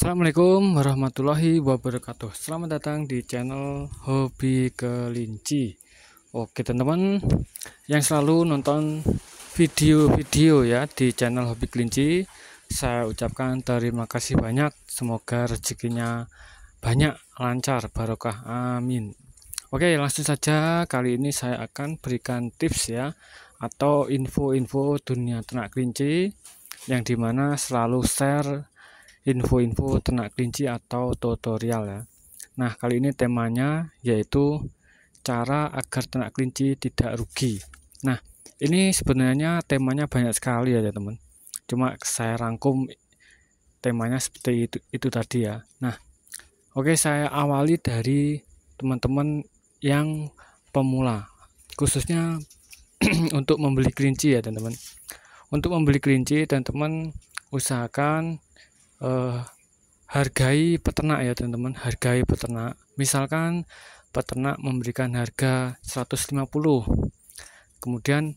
Assalamualaikum warahmatullahi wabarakatuh Selamat datang di channel Hobi Kelinci Oke teman-teman Yang selalu nonton video-video ya di channel Hobi Kelinci Saya ucapkan terima kasih banyak Semoga rezekinya banyak, lancar, barokah, amin Oke langsung saja kali ini saya akan berikan tips ya Atau info-info dunia ternak kelinci Yang dimana selalu share info-info ternak kelinci atau tutorial ya. Nah, kali ini temanya yaitu cara agar ternak kelinci tidak rugi. Nah, ini sebenarnya temanya banyak sekali ya, teman. Cuma saya rangkum temanya seperti itu, itu tadi ya. Nah, oke okay, saya awali dari teman-teman yang pemula, khususnya untuk membeli kelinci ya, teman-teman. Untuk membeli kelinci, teman-teman usahakan eh, hargai peternak ya teman-teman hargai peternak misalkan peternak memberikan harga 150 kemudian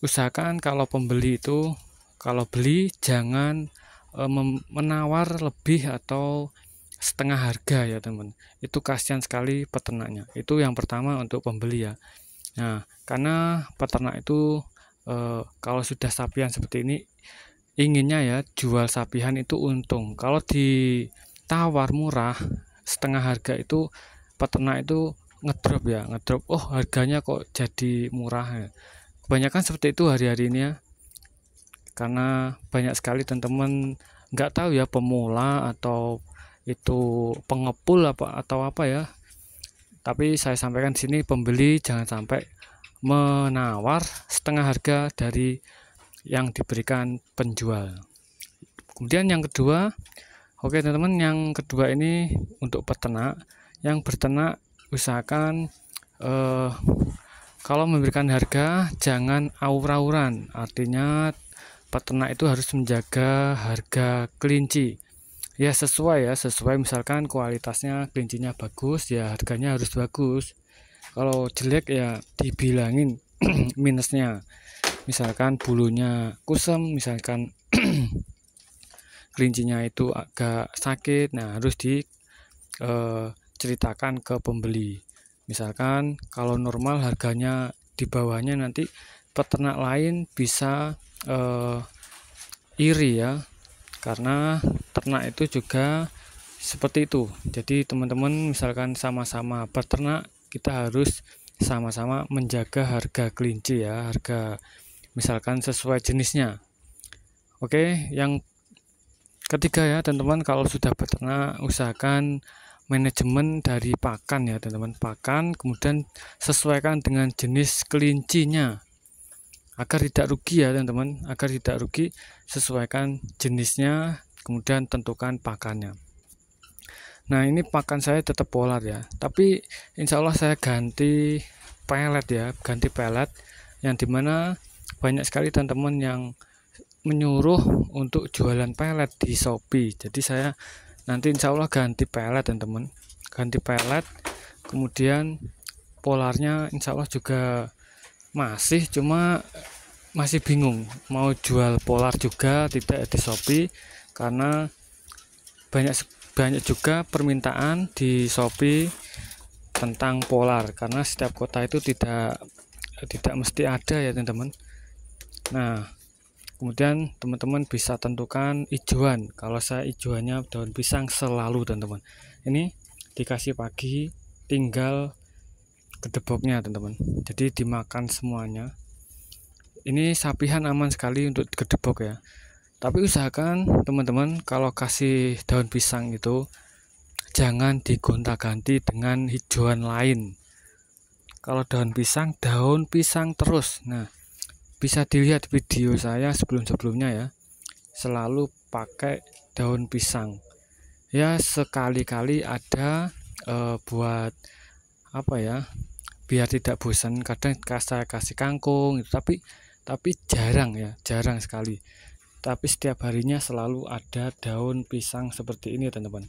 usahakan kalau pembeli itu kalau beli jangan eh, menawar lebih atau setengah harga ya teman itu kasihan sekali peternaknya itu yang pertama untuk pembeli ya nah karena peternak itu eh, kalau sudah sapian seperti ini inginnya ya jual sapihan itu untung kalau ditawar murah setengah harga itu peternak itu ngedrop ya ngedrop oh harganya kok jadi murah ya. kebanyakan seperti itu hari-hari ini ya karena banyak sekali teman-teman nggak tahu ya pemula atau itu pengepul apa atau apa ya tapi saya sampaikan di sini pembeli jangan sampai menawar setengah harga dari yang diberikan penjual. Kemudian yang kedua, oke okay, teman-teman, yang kedua ini untuk peternak. Yang bertenak usahakan eh, kalau memberikan harga jangan aur-auran. Artinya peternak itu harus menjaga harga kelinci. Ya sesuai ya, sesuai misalkan kualitasnya kelincinya bagus ya harganya harus bagus. Kalau jelek ya dibilangin minusnya misalkan bulunya kusam misalkan kelincinya itu agak sakit nah harus diceritakan eh, ke pembeli misalkan kalau normal harganya di bawahnya nanti peternak lain bisa eh, iri ya karena ternak itu juga seperti itu jadi teman-teman misalkan sama-sama peternak kita harus sama-sama menjaga harga kelinci ya harga misalkan sesuai jenisnya oke yang ketiga ya teman-teman kalau sudah beternak usahakan manajemen dari pakan ya teman-teman pakan kemudian sesuaikan dengan jenis kelincinya agar tidak rugi ya teman-teman agar tidak rugi sesuaikan jenisnya kemudian tentukan pakannya nah ini pakan saya tetap polar ya tapi insya Allah saya ganti pelet ya ganti pelet yang dimana banyak sekali teman-teman yang menyuruh untuk jualan pelet di Shopee jadi saya nanti insya Allah ganti pelet teman-teman ganti pelet kemudian polarnya insya Allah juga masih cuma masih bingung mau jual polar juga tidak di Shopee karena banyak banyak juga permintaan di Shopee tentang polar karena setiap kota itu tidak tidak mesti ada ya teman-teman Nah, kemudian teman-teman bisa tentukan ijuan. Kalau saya ijuannya daun pisang selalu, teman-teman. Ini dikasih pagi, tinggal kedeboknya, teman-teman. Jadi dimakan semuanya. Ini sapihan aman sekali untuk kedebok ya. Tapi usahakan teman-teman kalau kasih daun pisang itu jangan digonta-ganti dengan hijauan lain. Kalau daun pisang, daun pisang terus. Nah, bisa dilihat video saya sebelum-sebelumnya ya selalu pakai daun pisang ya sekali-kali ada e, buat apa ya biar tidak bosan kadang saya kasih kangkung itu tapi tapi jarang ya jarang sekali tapi setiap harinya selalu ada daun pisang seperti ini ya, teman-teman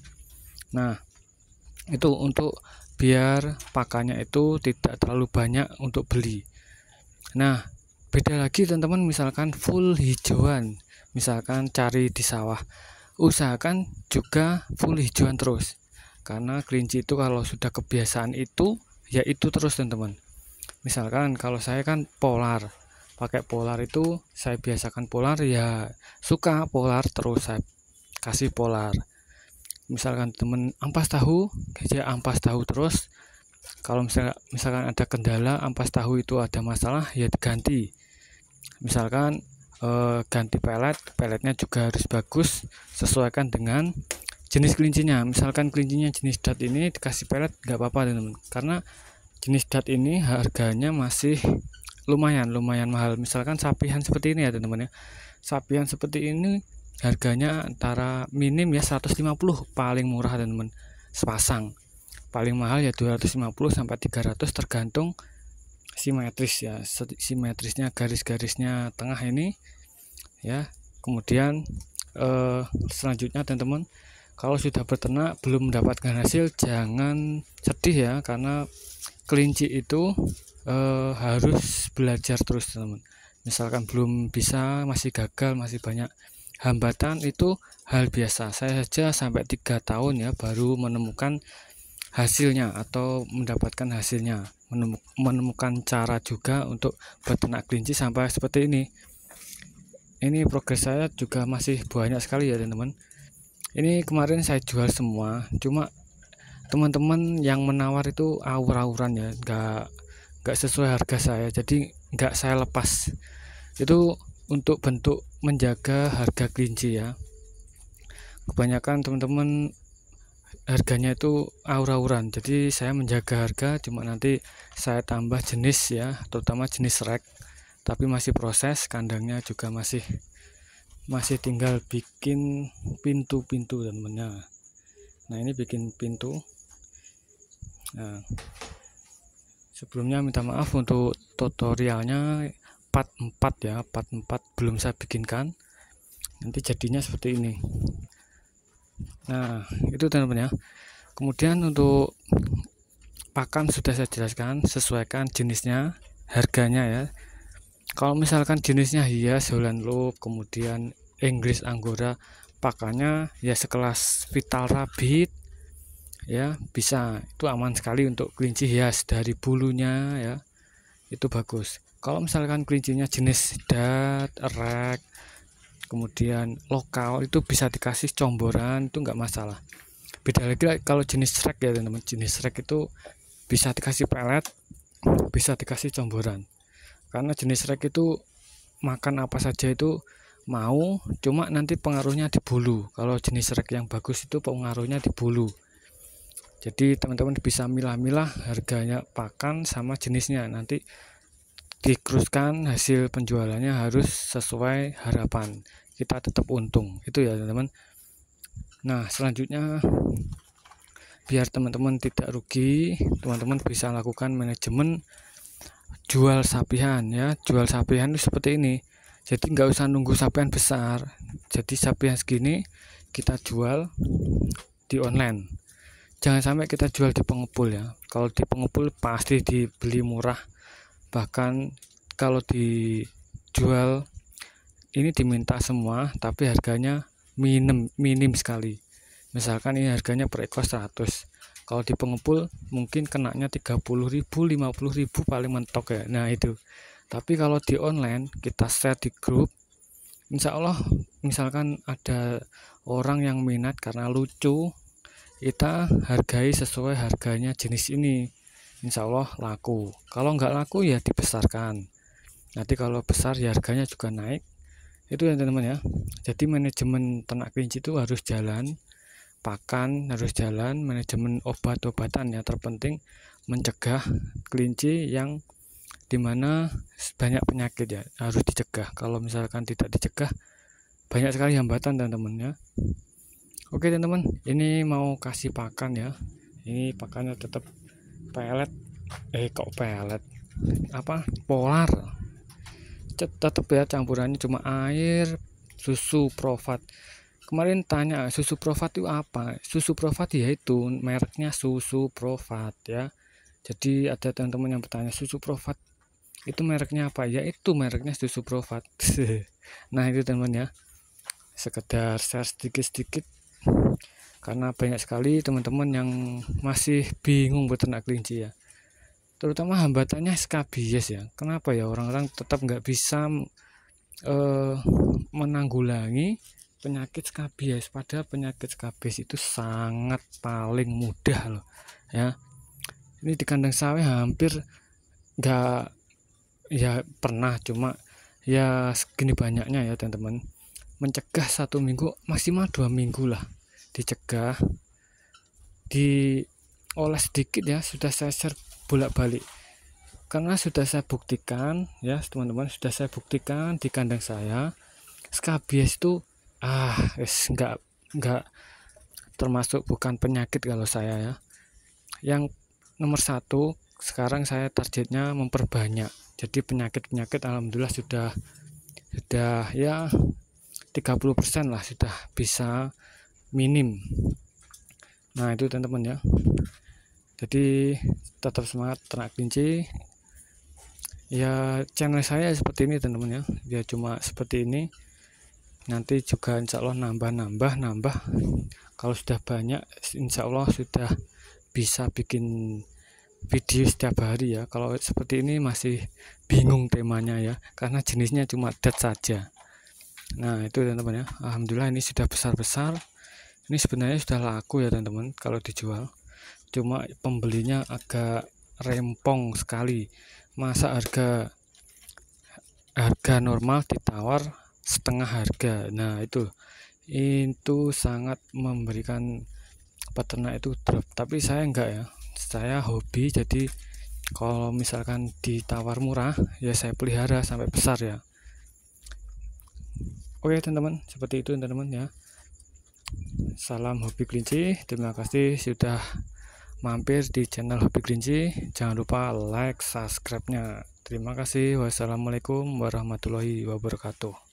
nah itu untuk biar pakannya itu tidak terlalu banyak untuk beli nah beda lagi teman-teman misalkan full hijauan misalkan cari di sawah usahakan juga full hijauan terus karena kelinci itu kalau sudah kebiasaan itu ya itu terus teman-teman misalkan kalau saya kan polar pakai polar itu saya biasakan polar ya suka polar terus saya kasih polar misalkan teman ampas tahu kerja ampas tahu terus kalau misalkan, misalkan ada kendala ampas tahu itu ada masalah ya diganti misalkan eh, ganti pelet peletnya juga harus bagus sesuaikan dengan jenis kelincinya misalkan kelincinya jenis dat ini dikasih pelet nggak apa-apa teman-teman karena jenis dat ini harganya masih lumayan lumayan mahal misalkan sapihan seperti ini ya teman-teman ya sapihan seperti ini harganya antara minim ya 150 paling murah teman-teman sepasang paling mahal ya 250 sampai 300 tergantung simetris ya simetrisnya garis-garisnya tengah ini ya kemudian eh, selanjutnya teman-teman kalau sudah beternak belum mendapatkan hasil jangan sedih ya karena kelinci itu eh, harus belajar terus teman-teman misalkan belum bisa masih gagal masih banyak hambatan itu hal biasa saya saja sampai tiga tahun ya baru menemukan hasilnya atau mendapatkan hasilnya menemukan cara juga untuk beternak kelinci sampai seperti ini ini progres saya juga masih banyak sekali ya teman-teman ini kemarin saya jual semua cuma teman-teman yang menawar itu awur-awuran ya enggak enggak sesuai harga saya jadi gak saya lepas itu untuk bentuk menjaga harga kelinci ya kebanyakan teman-teman harganya itu aura-auran jadi saya menjaga harga cuma nanti saya tambah jenis ya terutama jenis rek tapi masih proses kandangnya juga masih masih tinggal bikin pintu-pintu dan temennya nah ini bikin pintu nah, sebelumnya minta maaf untuk tutorialnya part 4 ya part 4 belum saya bikinkan nanti jadinya seperti ini nah itu teman-teman ya kemudian untuk pakan sudah saya jelaskan sesuaikan jenisnya harganya ya kalau misalkan jenisnya hias Holland Loop kemudian Inggris Anggora pakannya ya sekelas Vital Rabbit ya bisa itu aman sekali untuk kelinci hias dari bulunya ya itu bagus kalau misalkan kelincinya jenis dat, erek kemudian lokal itu bisa dikasih comboran itu nggak masalah beda lagi kalau jenis rek ya teman-teman jenis rek itu bisa dikasih pelet bisa dikasih comboran karena jenis rek itu makan apa saja itu mau cuma nanti pengaruhnya di bulu kalau jenis rek yang bagus itu pengaruhnya di bulu jadi teman-teman bisa milah-milah harganya pakan sama jenisnya nanti dikeruskan hasil penjualannya harus sesuai harapan kita tetap untung itu ya teman-teman nah selanjutnya biar teman-teman tidak rugi teman-teman bisa lakukan manajemen jual sapihan ya jual sapihan itu seperti ini jadi nggak usah nunggu sapian besar jadi sapian segini kita jual di online jangan sampai kita jual di pengepul ya kalau di pengepul pasti dibeli murah bahkan kalau dijual ini diminta semua tapi harganya minim minim sekali misalkan ini harganya per ekor 100 kalau di pengepul mungkin kenaknya 30.000 50.000 paling mentok ya nah itu tapi kalau di online kita share di grup Insya Allah misalkan ada orang yang minat karena lucu kita hargai sesuai harganya jenis ini Insya Allah laku kalau nggak laku ya dibesarkan nanti kalau besar ya harganya juga naik itu ya teman-teman ya jadi manajemen ternak kelinci itu harus jalan pakan harus jalan manajemen obat-obatan yang terpenting mencegah kelinci yang dimana banyak penyakit ya harus dicegah kalau misalkan tidak dicegah banyak sekali hambatan teman-teman ya oke teman-teman ini mau kasih pakan ya ini pakannya tetap pelet eh kok pelet apa polar tetap ya campurannya cuma air susu profat kemarin tanya susu profat itu apa susu profat yaitu mereknya susu profat ya jadi ada teman-teman yang bertanya susu profat itu mereknya apa ya itu mereknya susu profat nah itu teman ya sekedar share sedikit-sedikit karena banyak sekali teman-teman yang masih bingung beternak kelinci ya terutama hambatannya skabies ya kenapa ya orang-orang tetap nggak bisa eh, menanggulangi penyakit skabies padahal penyakit skabies itu sangat paling mudah loh ya ini di kandang sawi hampir nggak ya pernah cuma ya segini banyaknya ya teman-teman mencegah satu minggu maksimal dua minggu lah dicegah di diolah sedikit ya sudah saya share bolak-balik karena sudah saya buktikan ya teman-teman sudah saya buktikan di kandang saya skabies itu ah es nggak nggak termasuk bukan penyakit kalau saya ya yang nomor satu sekarang saya targetnya memperbanyak jadi penyakit penyakit alhamdulillah sudah sudah ya 30% lah sudah bisa minim nah itu teman-teman ya jadi tetap semangat ternak kelinci ya channel saya seperti ini teman-teman ya dia ya, cuma seperti ini nanti juga insya Allah nambah nambah nambah kalau sudah banyak insya Allah sudah bisa bikin video setiap hari ya kalau seperti ini masih bingung temanya ya karena jenisnya cuma dat saja nah itu teman-teman ya Alhamdulillah ini sudah besar-besar ini sebenarnya sudah laku ya teman-teman kalau dijual cuma pembelinya agak rempong sekali masa harga harga normal ditawar setengah harga nah itu itu sangat memberikan peternak itu drop tapi saya enggak ya saya hobi jadi kalau misalkan ditawar murah ya saya pelihara sampai besar ya oke teman-teman seperti itu teman-teman ya salam hobi kelinci terima kasih sudah mampir di channel Hobi Kelinci. Jangan lupa like subscribe-nya. Terima kasih. Wassalamualaikum warahmatullahi wabarakatuh.